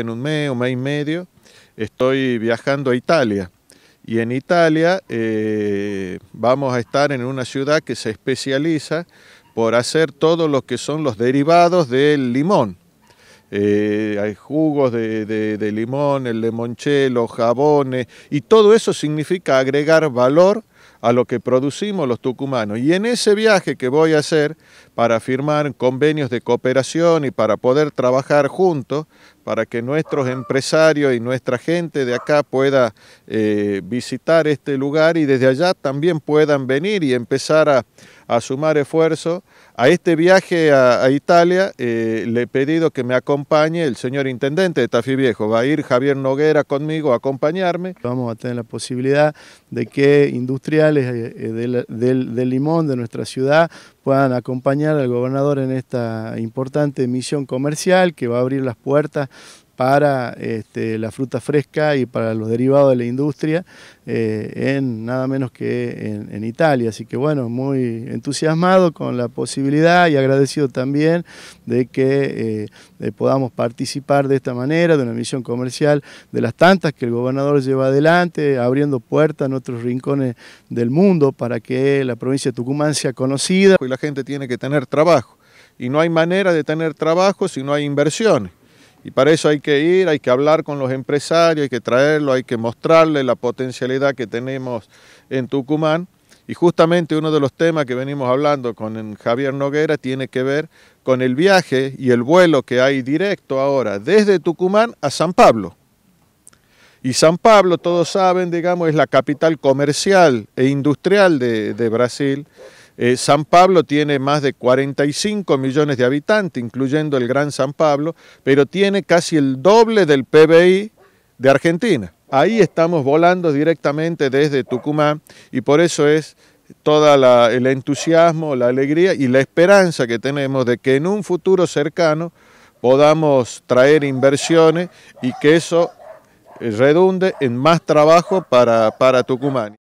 en un mes, un mes y medio, estoy viajando a Italia. Y en Italia eh, vamos a estar en una ciudad que se especializa por hacer todo lo que son los derivados del limón. Eh, hay jugos de, de, limón, el limonchelo, jabones, y todo eso significa agregar valor a lo que producimos los tucumanos. Y en ese viaje que voy a hacer para firmar convenios de cooperación y para poder trabajar juntos, para que nuestros empresarios y nuestra gente de acá pueda eh, visitar este lugar y desde allá también puedan venir y empezar a, sumar esfuerzo. A este viaje a, Italia eh, le he pedido que me acompañe el señor intendente de Tafí Viejo. Va a ir Javier Noguera conmigo a acompañarme. Vamos a tener la posibilidad de que industria eh, eh, de del, limón de nuestra ciudad puedan acompañar al gobernador en esta importante misión comercial que va a abrir las puertas para este, la fruta fresca y para los derivados de la industria eh, en nada menos que en, Italia. Así que bueno, muy entusiasmado con la posibilidad y agradecido también de que eh, podamos participar de esta manera, de una misión comercial de las tantas que el gobernador lleva adelante, abriendo puertas en otros rincones del mundo para que la provincia de Tucumán sea conocida. Y la gente tiene que tener trabajo. Y no hay manera de tener trabajo si no hay inversiones. Y para eso hay que ir, hay que hablar con los empresarios, hay que traerlo, hay que mostrarles la potencialidad que tenemos en Tucumán. Y justamente uno de los temas que venimos hablando con Javier Noguera tiene que ver con el viaje y el vuelo que hay directo ahora desde Tucumán a San Pablo. Y San Pablo, todos saben, digamos, es la capital comercial e industrial de, de Brasil. Eh, San Pablo tiene más de 45 millones de habitantes, incluyendo el Gran San Pablo, pero tiene casi el doble del PBI de Argentina. Ahí estamos volando directamente desde Tucumán y por eso es todo el entusiasmo, la alegría y la esperanza que tenemos de que en un futuro cercano podamos traer inversiones y que eso eh, redunde en más trabajo para, para Tucumán.